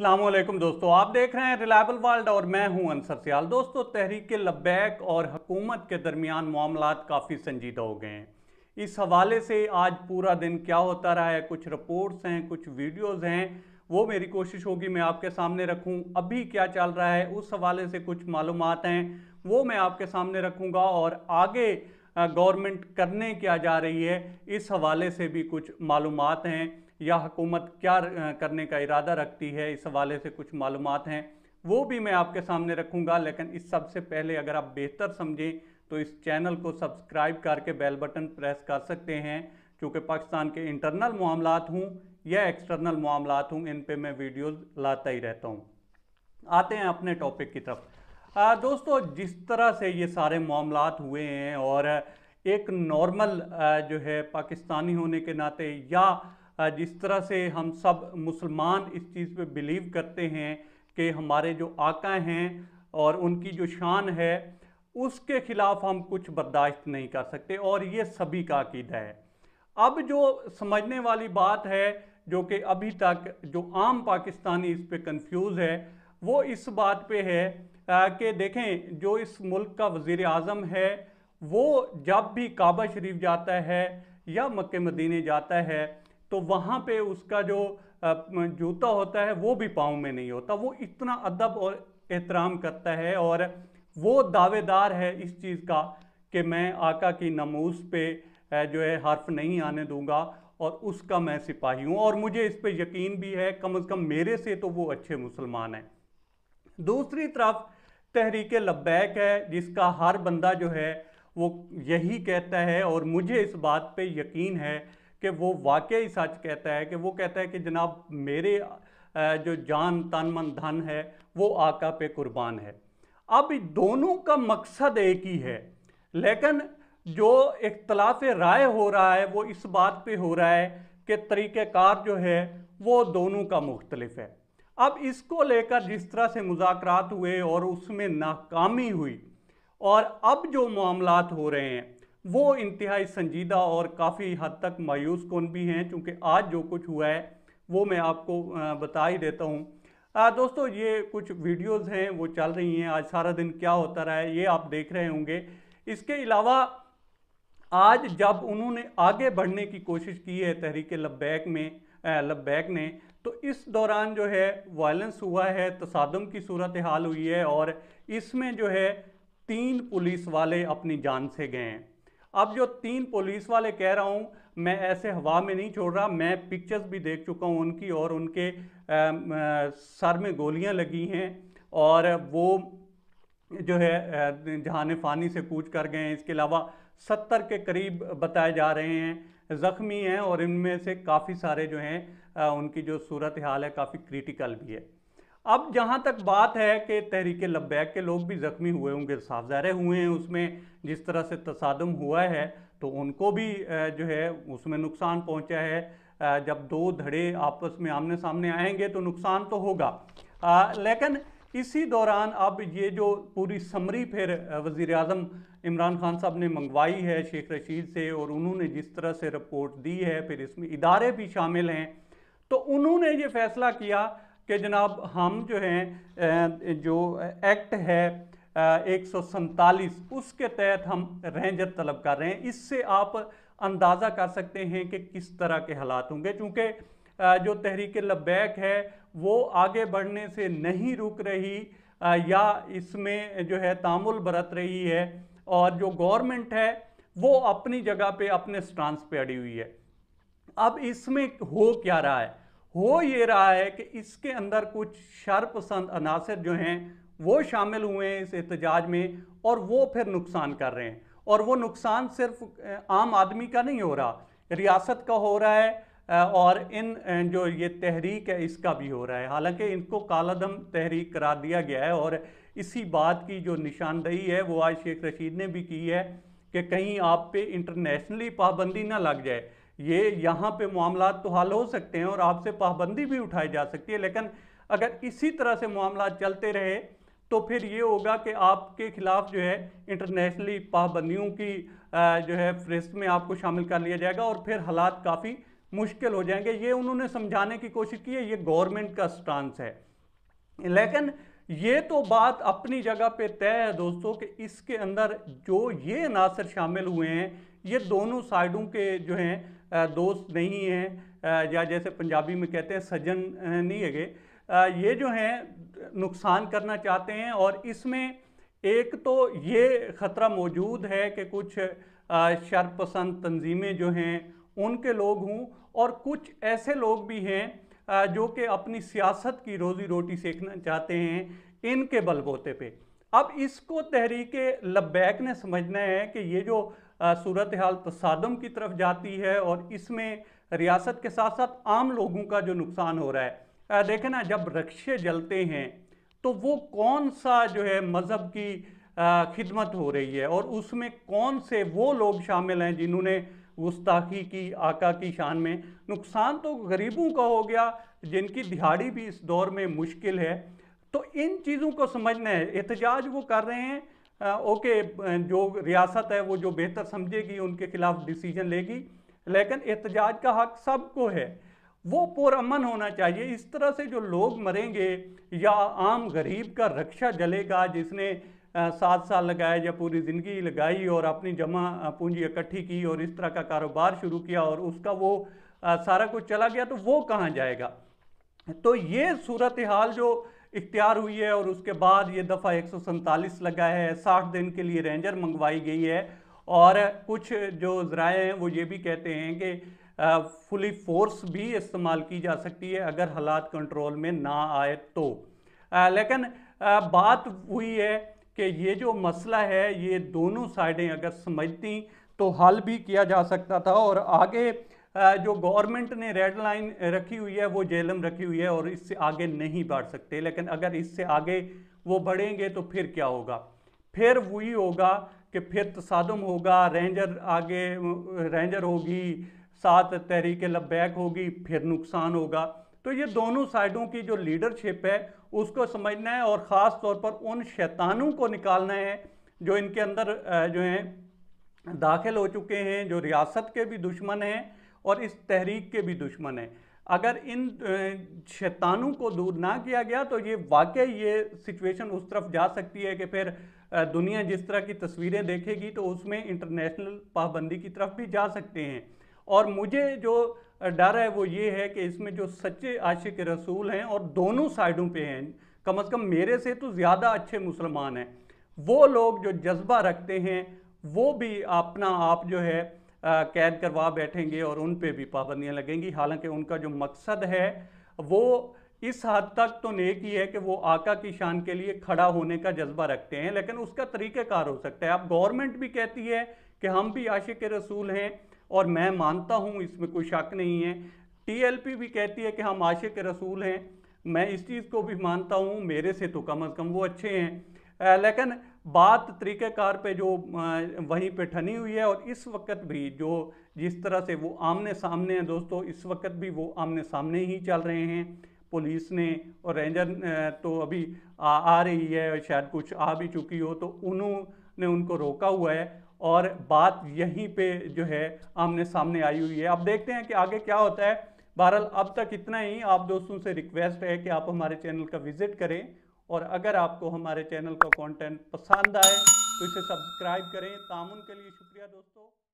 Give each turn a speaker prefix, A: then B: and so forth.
A: अल्लाम दोस्तों आप देख रहे हैं रिलायबल वर्ल्ड और मैं हूं अनसर सयाल दोस्तों तहरीक लब्बैक और हकूमत के दरमियान मामला काफ़ी संजीदा हो गए हैं इस हवाले से आज पूरा दिन क्या होता रहा है कुछ रिपोर्ट्स हैं कुछ वीडियोस हैं वो मेरी कोशिश होगी मैं आपके सामने रखूं अभी क्या चल रहा है उस हवाले से कुछ मालूम हैं वो मैं आपके सामने रखूँगा और आगे गवर्नमेंट करने क्या जा रही है इस हवाले से भी कुछ मालूम हैं या हुकूमत क्या करने का इरादा रखती है इस हवाले से कुछ मालूम हैं वो भी मैं आपके सामने रखूँगा लेकिन इस सबसे पहले अगर आप बेहतर समझें तो इस चैनल को सब्सक्राइब करके बेल बटन प्रेस कर सकते हैं चूँकि पाकिस्तान के इंटरनल मामला हूँ या एक्सटर्नल मामला हूँ इन पर मैं वीडियोज़ लाता ही रहता हूँ आते हैं अपने टॉपिक की तरफ आ, दोस्तों जिस तरह से ये सारे मामला हुए हैं और एक नॉर्मल जो है पाकिस्तानी होने के नाते या जिस तरह से हम सब मुसलमान इस चीज़ पे बिलीव करते हैं कि हमारे जो आका हैं और उनकी जो शान है उसके ख़िलाफ़ हम कुछ बर्दाश्त नहीं कर सकते और ये सभी का अकीदा है अब जो समझने वाली बात है जो कि अभी तक जो आम पाकिस्तानी इस पर कंफ्यूज है वो इस बात पे है कि देखें जो इस मुल्क का वज़ी अजम है वो जब भी काबा शरीफ जाता है या मक् मदीने जाता है तो वहाँ पे उसका जो जूता होता है वो भी पाँव में नहीं होता वो इतना अदब और एहतराम करता है और वो दावेदार है इस चीज़ का कि मैं आका की नमूस पे जो है हर्फ नहीं आने दूंगा और उसका मैं सिपाही हूँ और मुझे इस पर यकीन भी है कम अज़ कम मेरे से तो वो अच्छे मुसलमान हैं दूसरी तरफ तहरीक लब्बैक है जिसका हर बंदा जो है वो यही कहता है और मुझे इस बात पे यकीन है कि वो वाकई सच कहता है कि वो कहता है कि जनाब मेरे जो जान तन मन धन है वो आका पे कुर्बान है अब दोनों का मकसद एक ही है लेकिन जो इख्तलाफ राय हो रहा है वो इस बात पे हो रहा है कि तरीक़ार जो है वो दोनों का मुख्तलफ है अब इसको लेकर जिस तरह से मुजाकरात हुए और उसमें नाकामी हुई और अब जो मामला हो रहे हैं वो इंतहाई संजीदा और काफ़ी हद तक मायूस कौन भी हैं चूँकि आज जो कुछ हुआ है वो मैं आपको बता ही देता हूँ दोस्तों ये कुछ वीडियोस हैं वो चल रही हैं आज सारा दिन क्या होता रहा है ये आप देख रहे होंगे इसके अलावा आज जब उन्होंने आगे बढ़ने की कोशिश की है तहरीक लब्बैक में लब्बैक ने तो इस दौरान जो है वायलेंस हुआ है तसादम की सूरत हाल हुई है और इसमें जो है तीन पुलिस वाले अपनी जान से गए हैं अब जो तीन पुलिस वाले कह रहा हूँ मैं ऐसे हवा में नहीं छोड़ रहा मैं पिक्चर्स भी देख चुका हूँ उनकी और उनके आ, सर में गोलियाँ लगी हैं और वो जो है जहाने फ़ानी से कूच कर गए हैं इसके अलावा सत्तर के करीब बताए जा रहे हैं ज़ख्मी हैं और इनमें से काफ़ी सारे जो हैं उनकी जो सूरत हाल है काफ़ी क्रिटिकल भी है अब जहाँ तक बात है कि तहरीक लब्बैक के लोग भी ज़ख्मी हुए होंगे साफ ज़ाहिर हुए हैं उसमें जिस तरह से तसादम हुआ है तो उनको भी जो है उसमें नुकसान पहुँचा है जब दो धड़े आपस में आमने सामने आएंगे तो नुकसान तो होगा आ, लेकिन इसी दौरान अब ये जो पूरी समरी फिर वज़ी अजम इमरान खान साहब ने मंगवाई है शेख रशीद से और उन्होंने जिस तरह से रिपोर्ट दी है फिर इसमें इदारे भी शामिल हैं तो उन्होंने ये फैसला किया कि जनाब हम जो हैं जो एक्ट है एक सौ सैंतालीस उसके तहत हम रेंजर तलब कर रहे हैं इससे आप अंदाज़ा कर सकते हैं कि किस तरह के हालात होंगे चूँकि जो तहरीक लबैक है वो आगे बढ़ने से नहीं रुक रही या इसमें जो है तामुल बरत रही है और जो गवर्नमेंट है वो अपनी जगह पे अपने स्टांस पे अड़ी हुई है अब इसमें हो क्या रहा है हो ये रहा है कि इसके अंदर कुछ शरपसंद अनासर जो हैं वो शामिल हुए हैं इस एहतजाज में और वो फिर नुकसान कर रहे हैं और वो नुकसान सिर्फ आम आदमी का नहीं हो रहा रियासत का हो रहा है और इन जो ये तहरीक है इसका भी हो रहा है हालांकि इनको कालादम तहरीक करार दिया गया है और इसी बात की जो निशानदही है वो आज शेख रशीद ने भी की है कि कहीं आप पे इंटरनेशनली पाबंदी ना लग जाए ये यहाँ पे मामला तो हल हो सकते हैं और आपसे पाबंदी भी उठाई जा सकती है लेकिन अगर इसी तरह से मामला चलते रहे तो फिर ये होगा कि आपके खिलाफ जो है इंटरनेशनली पाबंदियों की जो है फहरिस्त में आपको शामिल कर लिया जाएगा और फिर हालात काफ़ी मुश्किल हो जाएंगे ये उन्होंने समझाने की कोशिश की है ये गवर्नमेंट का स्टांस है लेकिन ये तो बात अपनी जगह पे तय है दोस्तों कि इसके अंदर जो ये अनासर शामिल हुए हैं ये दोनों साइडों के जो हैं दोस्त नहीं हैं या जैसे पंजाबी में कहते हैं सज्जन नहीं है ये जो हैं नुकसान करना चाहते हैं और इसमें एक तो ये ख़तरा मौजूद है कि कुछ शरपसंद तंजीमें जो हैं उनके लोग हों और कुछ ऐसे लोग भी हैं जो कि अपनी सियासत की रोज़ी रोटी सेकना चाहते हैं इनके बलबोते पे अब इसको तहरीक लब्बैक ने समझना है कि ये जो सूरत हाल तसादम की तरफ जाती है और इसमें रियासत के साथ साथ आम लोगों का जो नुकसान हो रहा है देखें ना जब रक्षे जलते हैं तो वो कौन सा जो है मज़हब की खिदमत हो रही है और उसमें कौन से वो लोग शामिल हैं जिन्होंने गुस्ताखी की आका की शान में नुकसान तो गरीबों का हो गया जिनकी दिहाड़ी भी इस दौर में मुश्किल है तो इन चीज़ों को समझना है एहतजाज वो कर रहे हैं आ, ओके जो रियासत है वो जो बेहतर समझेगी उनके खिलाफ डिसीजन लेगी लेकिन एहतजाज का हक सबको है वो पुरमन होना चाहिए इस तरह से जो लोग मरेंगे या आम गरीब का रक्षा जलेगा जिसने सात साल लगाया या पूरी ज़िंदगी लगाई और अपनी जमा पूंजी इकट्ठी की और इस तरह का कारोबार शुरू किया और उसका वो आ, सारा कुछ चला गया तो वो कहाँ जाएगा तो ये सूरत हाल जो इख्तियार हुई है और उसके बाद ये दफ़ा एक लगा है साठ दिन के लिए रेंजर मंगवाई गई है और कुछ जो ज़राए हैं वो ये भी कहते हैं कि फुली फोर्स भी इस्तेमाल की जा सकती है अगर हालात कंट्रोल में ना आए तो आ, लेकिन आ, बात हुई है कि ये जो मसला है ये दोनों साइडें अगर समझती तो हल भी किया जा सकता था और आगे जो गवर्नमेंट ने रेड लाइन रखी हुई है वो जेलम रखी हुई है और इससे आगे नहीं बढ़ सकते लेकिन अगर इससे आगे वो बढ़ेंगे तो फिर क्या होगा फिर वही होगा कि फिर तसादम होगा रेंजर आगे रेंजर होगी साथ तहरीक लबैक होगी फिर नुकसान होगा तो ये दोनों साइडों की जो लीडरशिप है उसको समझना है और ख़ास तौर पर उन शैतानों को निकालना है जो इनके अंदर जो हैं दाखिल हो चुके हैं जो रियासत के भी दुश्मन हैं और इस तहरीक के भी दुश्मन हैं अगर इन शैतानों को दूर ना किया गया तो ये वाकई ये सिचुएशन उस तरफ जा सकती है कि फिर दुनिया जिस तरह की तस्वीरें देखेगी तो उसमें इंटरनेशनल पाबंदी की तरफ भी जा सकते हैं और मुझे जो डर है वो ये है कि इसमें जो सच्चे आशिक रसूल हैं और दोनों साइडों पे हैं कम अज़ कम मेरे से तो ज़्यादा अच्छे मुसलमान हैं वो लोग जो जज्बा रखते हैं वो भी अपना आप जो है कैद करवा बैठेंगे और उन पे भी पाबंदियाँ लगेंगी हालांकि उनका जो मकसद है वो इस हद तक तो नेक ही है कि वो आका की शान के लिए खड़ा होने का जज्बा रखते हैं लेकिन उसका तरीक़ाकार हो सकता है अब गवर्नमेंट भी कहती है कि हम भी आशिक के रसूल हैं और मैं मानता हूँ इसमें कोई शक नहीं है टीएलपी भी कहती है कि हम आशिक रसूल हैं मैं इस चीज़ को भी मानता हूँ मेरे से तो कम अज़ कम वो अच्छे हैं लेकिन बात तरीक़ेकार पे जो वहीं पे ठनी हुई है और इस वक्त भी जो जिस तरह से वो आमने सामने हैं दोस्तों इस वक्त भी वो आमने सामने ही चल रहे हैं पुलिस ने और रेंजर तो अभी आ, आ रही है शायद कुछ आ भी चुकी हो तो उन्होंने उनको रोका हुआ है और बात यहीं पे जो है आमने सामने आई हुई है अब देखते हैं कि आगे क्या होता है बहरहाल अब तक इतना ही आप दोस्तों से रिक्वेस्ट है कि आप हमारे चैनल का विज़िट करें और अगर आपको हमारे चैनल का कंटेंट पसंद आए तो इसे सब्सक्राइब करें तामुन के लिए शुक्रिया दोस्तों